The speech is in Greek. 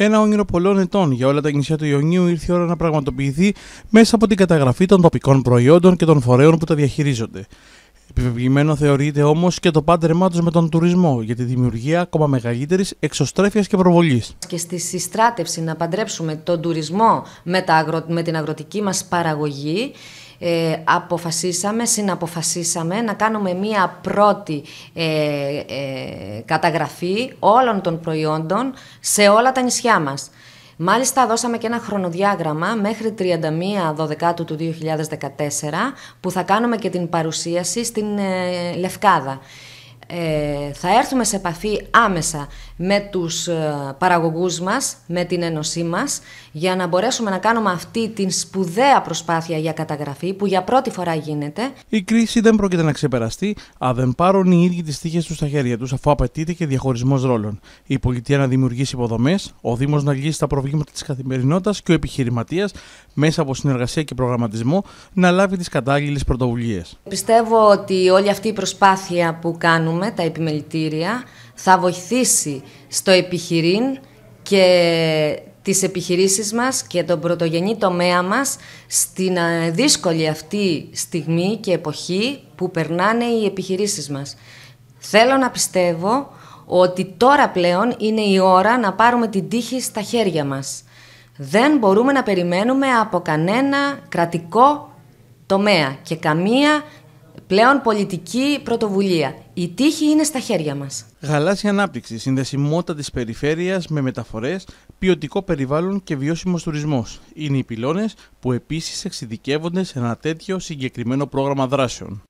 Ένα όνειρο πολλών ετών για όλα τα νησιά του Ιωνίου ήρθε η ώρα να πραγματοποιηθεί μέσα από την καταγραφή των τοπικών προϊόντων και των φορέων που τα διαχειρίζονται. Επιβεβλημένο θεωρείται όμως και το πάντρεμά τους με τον τουρισμό για τη δημιουργία ακόμα μεγαλύτερης εξωστρέφειας και προβολής. Και στη συστράτευση να παντρέψουμε τον τουρισμό με, με την αγροτική μας παραγωγή. Ε, αποφασίσαμε, συναποφασίσαμε να κάνουμε μία πρώτη ε, ε, καταγραφή όλων των προϊόντων σε όλα τα νησιά μας. Μάλιστα, δώσαμε και ένα χρονοδιάγραμμα μέχρι 31 31-12 του 2014 που θα κάνουμε και την παρουσίαση στην ε, Λευκάδα. Ε, θα έρθουμε σε επαφή άμεσα με τους ε, παραγωγούς μας, με την ενωσή μας, για να μπορέσουμε να κάνουμε αυτή την σπουδαία προσπάθεια για καταγραφή που για πρώτη φορά γίνεται. Η κρίση δεν πρόκειται να ξεπεραστεί, αν δεν πάρουν οι ίδιοι τις τύχες τους στα χέρια τους, αφού απαιτείται και διαχωρισμός ρόλων. Η πολιτεία να δημιουργήσει υποδομές ο Δήμος να λύσει τα προβλήματα της καθημερινότητας και ο επιχειρηματίας, μέσα από συνεργασία και προγραμματισμό, να λάβει τις κατάλληλες πρωτοβουλίες. Πιστεύω ότι όλη αυτή η προσπάθεια που κάνουμε τα επιμελητήρια, θα βοηθήσει στο επιχειρήν και τις επιχειρήσεις μας και τον πρωτογενή τομέα μας στην ε, δύσκολη αυτή στιγμή και εποχή που περνάνε οι επιχειρήσεις μας. Θέλω να πιστεύω ότι τώρα πλέον είναι η ώρα να πάρουμε την τύχη στα χέρια μας. Δεν μπορούμε να περιμένουμε από κανένα κρατικό τομέα και καμία Πλέον πολιτική πρωτοβουλία. Η τύχη είναι στα χέρια μας. Γαλάζια ανάπτυξη, συνδεσιμότητα της περιφέρειας με μεταφορές, ποιοτικό περιβάλλον και βιώσιμος τουρισμός. Είναι οι πυλώνες που επίσης εξειδικεύονται σε ένα τέτοιο συγκεκριμένο πρόγραμμα δράσεων.